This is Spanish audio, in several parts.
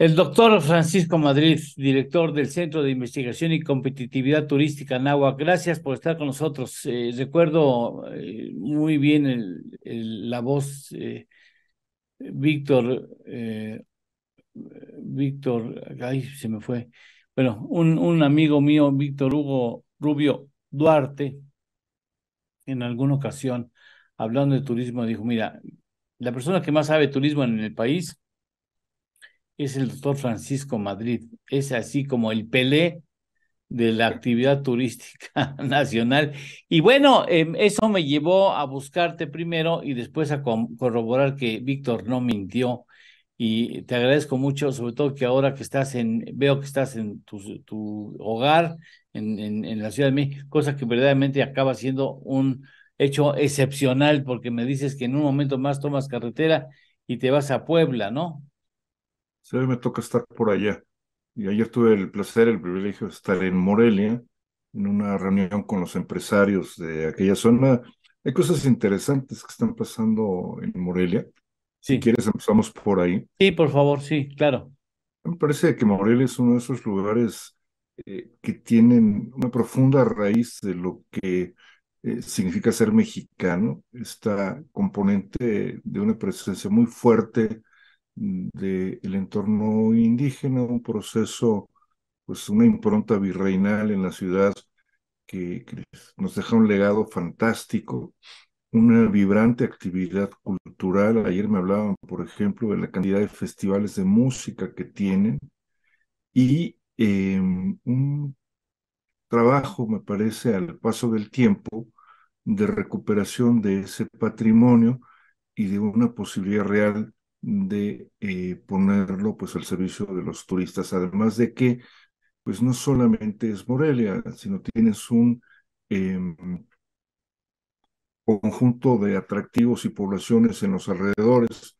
El doctor Francisco Madrid, director del Centro de Investigación y Competitividad Turística en Nahua, gracias por estar con nosotros. Eh, recuerdo eh, muy bien la voz, eh, Víctor, Víctor, ay, se me fue. Bueno, un, un amigo mío, Víctor Hugo Rubio Duarte, en alguna ocasión, hablando de turismo, dijo, mira, la persona que más sabe turismo en el país es el doctor Francisco Madrid. Es así como el Pelé de la actividad turística nacional. Y bueno, em, eso me llevó a buscarte primero y después a corroborar que Víctor no mintió. Y te agradezco mucho, sobre todo que ahora que estás en, veo que estás en tu, tu hogar, en, en, en la Ciudad de México, cosa que verdaderamente acaba siendo un hecho excepcional, porque me dices que en un momento más tomas carretera y te vas a Puebla, ¿no? se me toca estar por allá. Y ayer tuve el placer, el privilegio de estar en Morelia, en una reunión con los empresarios de aquella zona. Hay cosas interesantes que están pasando en Morelia. Si quieres, empezamos por ahí. Sí, por favor, sí, claro. Me parece que Morelia es uno de esos lugares eh, que tienen una profunda raíz de lo que eh, significa ser mexicano, Está componente de una presencia muy fuerte del entorno indígena, un proceso, pues una impronta virreinal en la ciudad que, nos deja un legado fantástico, una vibrante actividad cultural. Ayer me hablaban, por ejemplo, de la cantidad de festivales de música que tienen y em, un trabajo, me parece, al paso del tiempo, de recuperación de ese patrimonio y de una posibilidad real de eh, ponerlo pues al servicio de los turistas, además de que pues no solamente es Morelia, sino tienes un em, conjunto de atractivos y poblaciones en los alrededores.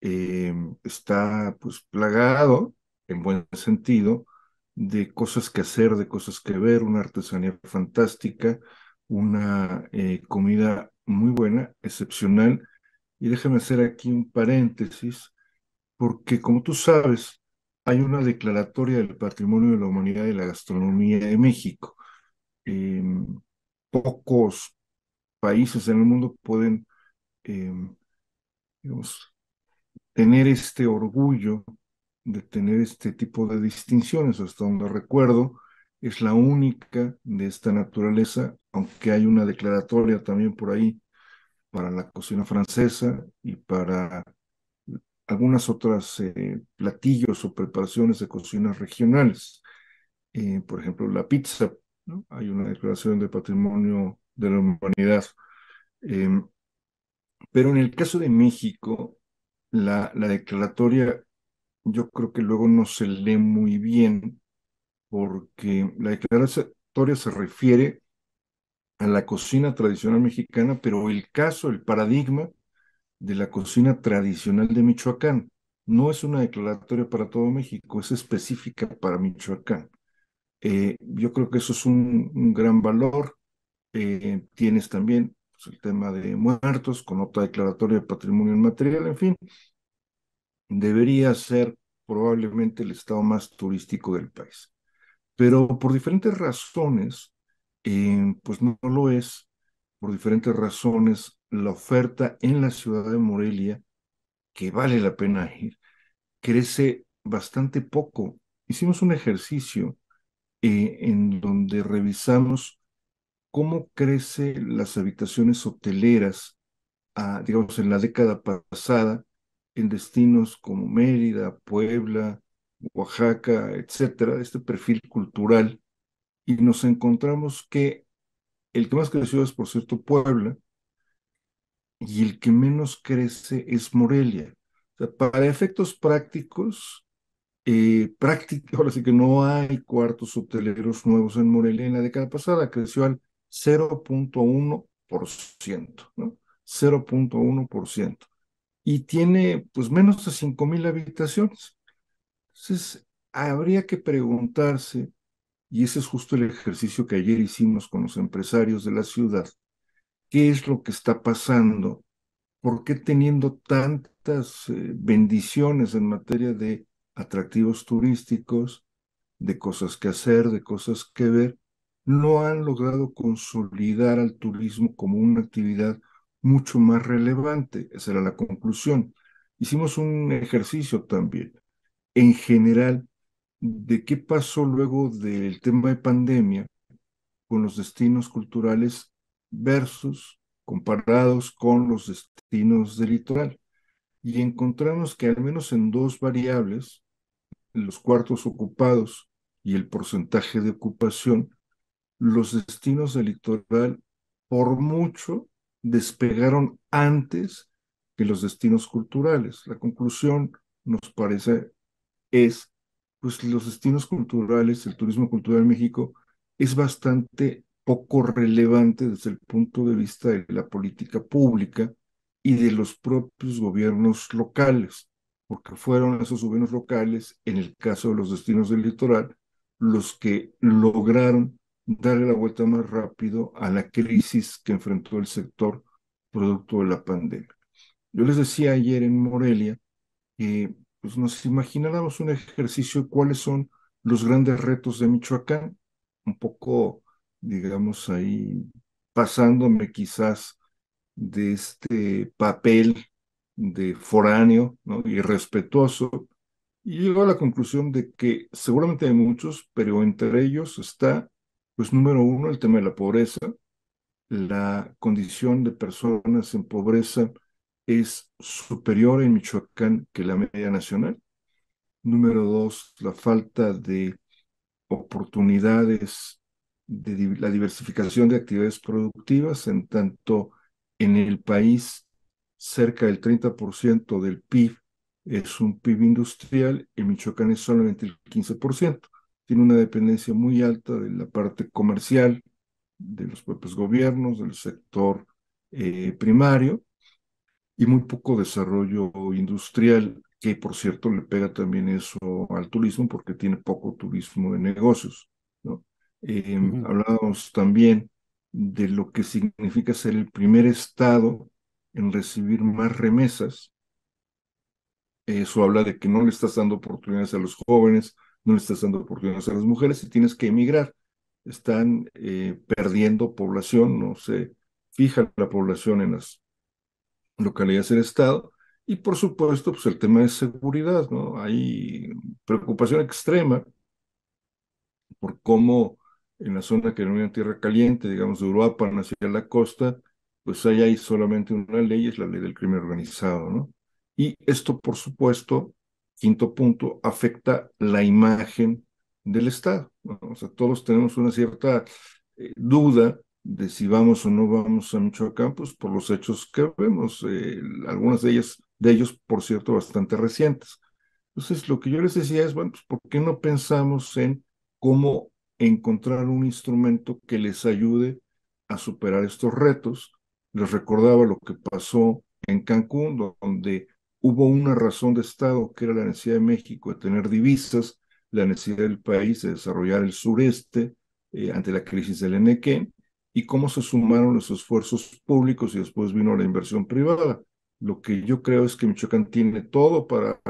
Em, está pues plagado, en buen sentido, de cosas que hacer, de cosas que ver, una artesanía fantástica, una eh, comida muy buena, excepcional, y déjame hacer aquí un paréntesis, porque como tú sabes, hay una declaratoria del patrimonio de la humanidad y la gastronomía de México. Em, pocos países en el mundo pueden em, digamos, tener este orgullo de tener este tipo de distinciones, hasta donde recuerdo, es la única de esta naturaleza, aunque hay una declaratoria también por ahí para la cocina francesa y para algunas otras eh, platillos o preparaciones de cocinas regionales. Eh, por ejemplo, la pizza. ¿no? Hay una declaración de patrimonio de la humanidad. Em, pero en el caso de México, la, la declaratoria yo creo que luego no se lee muy bien porque la declaratoria se refiere a la cocina tradicional mexicana, pero el caso, el paradigma de la cocina tradicional de Michoacán. No es una declaratoria para todo México, es específica para Michoacán. Eh, yo creo que eso es un, gran valor. Eh, tienes también pues, el tema de muertos con otra declaratoria de patrimonio inmaterial, en fin. Debería ser probablemente el estado más turístico del país. Pero por diferentes razones, eh, pues no, lo es por diferentes razones la oferta en la ciudad de Morelia, que vale la pena ir, crece bastante poco. Hicimos un ejercicio eh, en donde revisamos cómo crecen las habitaciones hoteleras, ah, digamos, en la década pasada, en destinos como Mérida, Puebla, Oaxaca, etcétera, este perfil cultural y nos encontramos que el que más creció es, por cierto, Puebla, y el que menos crece es Morelia. O sea, para efectos prácticos, eh, ahora sí que no hay cuartos hoteleros nuevos en Morelia. En la década pasada creció al 0.1%, ¿no? 0.1%. Y tiene pues menos de 5.000 habitaciones. Entonces, habría que preguntarse y ese es justo el ejercicio que ayer hicimos con los empresarios de la ciudad. ¿Qué es lo que está pasando? ¿Por qué teniendo tantas eh, bendiciones en materia de atractivos turísticos, de cosas que hacer, de cosas que ver, no han logrado consolidar al turismo como una actividad mucho más relevante. Esa era la conclusión. Hicimos un ejercicio también. En general, de qué pasó luego del tema de pandemia con los destinos culturales versus comparados con los destinos del litoral. Y encontramos que al menos en dos variables, los cuartos ocupados y el porcentaje de ocupación, los destinos del litoral por mucho despegaron antes que los destinos culturales. La conclusión, nos parece, es pues los destinos culturales, el turismo cultural en México es bastante poco relevante desde el punto de vista de la política pública y de los propios gobiernos locales, porque fueron esos gobiernos locales, en el caso de los destinos del litoral, los que lograron darle la vuelta más rápido a la crisis que enfrentó el sector producto de la pandemia. Yo les decía ayer en Morelia que pues nos imagináramos un ejercicio de cuáles son los grandes retos de Michoacán, un poco, digamos, ahí pasándome quizás de este papel de foráneo ¿no? respetuoso, y llego a la conclusión de que seguramente hay muchos, pero entre ellos está, pues número uno, el tema de la pobreza, la condición de personas en pobreza es superior en Michoacán que la media nacional. Número dos, la falta de oportunidades de la diversificación de actividades productivas, en tanto en el país cerca del 30% del PIB es un PIB industrial, en Michoacán es solamente el 15%. Tiene una dependencia muy alta de la parte comercial, de los propios gobiernos, del sector eh, primario, y muy poco desarrollo industrial, que por cierto le pega también eso al turismo porque tiene poco turismo de negocios. ¿no? Em, Hablamos también de lo que significa ser el primer estado en recibir más remesas. Eso habla de que no le estás dando oportunidades a los jóvenes, no le estás dando oportunidades a las mujeres y tienes que emigrar. Están eh, perdiendo población, no se fija la población en las localidades del Estado. Y por supuesto, pues el tema de seguridad, ¿no? Hay preocupación extrema por cómo en la zona que denominan tierra caliente, digamos de Europa hacia la costa, pues ahí hay solamente una ley, es la ley del crimen organizado, ¿no? Y esto, por supuesto, quinto punto, afecta la imagen del Estado. O sea, todos tenemos una cierta eh, duda de si vamos o no vamos a Michoacán, pues por los hechos que vemos, eh, algunas de ellas, de ellos, por cierto, bastante recientes. Entonces, lo que yo les decía es, bueno, pues ¿por qué no pensamos en cómo encontrar un instrumento que les ayude a superar estos retos? Les recordaba lo que pasó en Cancún, donde hubo una razón de Estado, que era la necesidad de México de tener divisas, la necesidad del país de desarrollar el sureste eh, ante la crisis del Enequén, y cómo se sumaron los esfuerzos públicos y después vino la inversión privada. Lo que yo creo es que Michoacán tiene todo para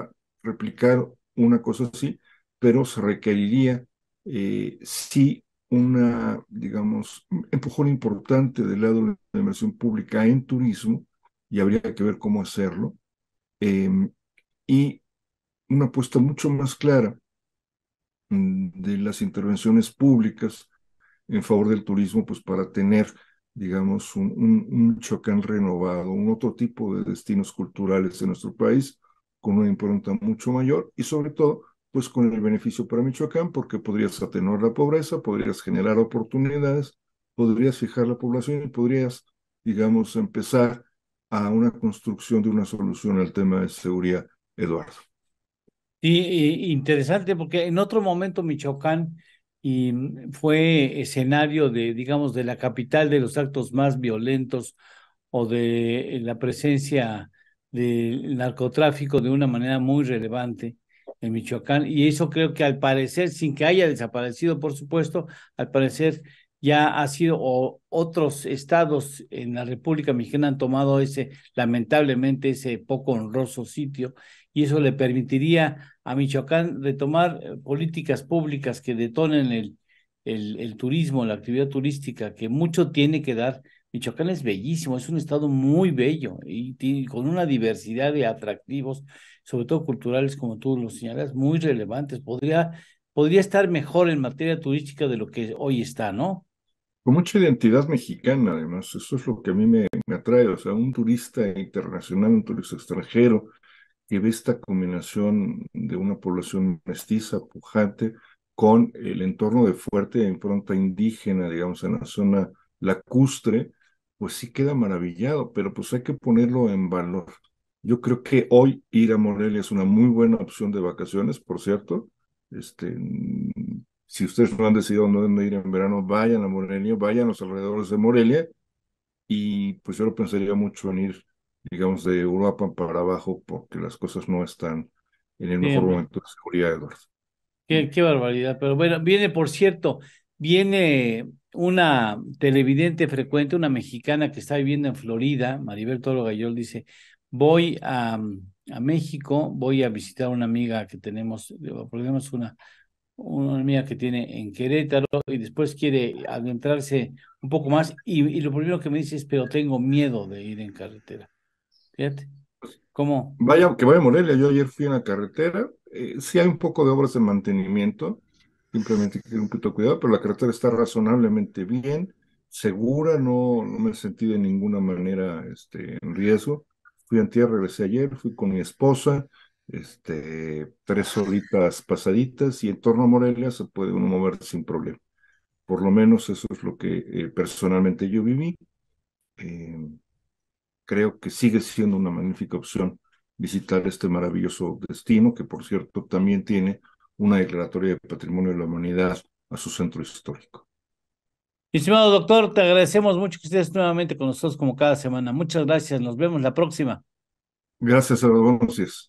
replicar una cosa así, pero se requeriría eh, sí una, digamos, empujón importante del lado de la inversión pública en turismo, y habría que ver cómo hacerlo, em, y una apuesta mucho más clara mm, de las intervenciones públicas en favor del turismo, pues para tener, digamos, un, Michoacán renovado, un otro tipo de destinos culturales en nuestro país, con una impronta mucho mayor y sobre todo, pues con el beneficio para Michoacán, porque podrías atenuar la pobreza, podrías generar oportunidades, podrías fijar la población y podrías, digamos, empezar a una construcción de una solución al tema de seguridad, Eduardo. Sí, interesante, porque en otro momento Michoacán y fue escenario de, digamos, de la capital de los actos más violentos o de la presencia del narcotráfico de una manera muy relevante en Michoacán. Y eso creo que al parecer, sin que haya desaparecido, por supuesto, al parecer ya ha sido, o otros estados en la República Mexicana han tomado ese, lamentablemente, ese poco honroso sitio, y eso le permitiría a Michoacán retomar eh, políticas públicas que detonen el, el, turismo, la actividad turística, que mucho tiene que dar. Michoacán es bellísimo, es un estado muy bello y, con una diversidad de atractivos, sobre todo culturales, como tú lo señalas, muy relevantes. Podría podría estar mejor en materia turística de lo que hoy está, ¿no? mucha identidad mexicana, además. Eso es lo que a mí me, atrae. O sea, un turista internacional, un turista extranjero, que ve esta combinación de una población mestiza, pujante, con el entorno de fuerte impronta indígena, digamos, en la zona lacustre, pues sí queda maravillado, pero pues hay que ponerlo en valor. Yo creo que hoy ir a Morelia es una muy buena opción de vacaciones, por cierto. Este, si ustedes no han decidido dónde ir en verano, vayan a Morelia, vayan a los alrededores de Morelia. Y pues yo lo pensaría mucho en ir, digamos, de Europa para abajo, porque las cosas no están en el mejor momento de seguridad, Eduardo. Qué, barbaridad. Pero bueno, viene, por cierto, viene una televidente frecuente, una mexicana que está viviendo en Florida, Maribel Toro Gayol, dice, voy a, México, voy a visitar a una amiga que tenemos, tenemos una, una amiga que tiene en Querétaro y después quiere adentrarse un poco más y, lo primero que me dice es, pero tengo miedo de ir en carretera. Fíjate. Pues, ¿Cómo? Vaya, que vaya a Morelia, yo ayer fui en la carretera, si eh, sí hay un poco de obras de mantenimiento, simplemente hay que tener un poquito de cuidado, pero la carretera está razonablemente bien, segura, no, no me sentí de ninguna manera este, en riesgo. Fui a tierra, regresé ayer, fui con mi esposa, este, tres horitas pasaditas y en torno a Morelia se puede uno mover sin problema. Por lo menos eso es lo que eh, personalmente yo viví. Em, creo que sigue siendo una magnífica opción visitar este maravilloso destino, que por cierto también tiene una declaratoria de patrimonio de la humanidad a su centro histórico. Estimado doctor, te agradecemos mucho que estés nuevamente con nosotros como cada semana. Muchas gracias, nos vemos la próxima. Gracias, Eduardo. Buenos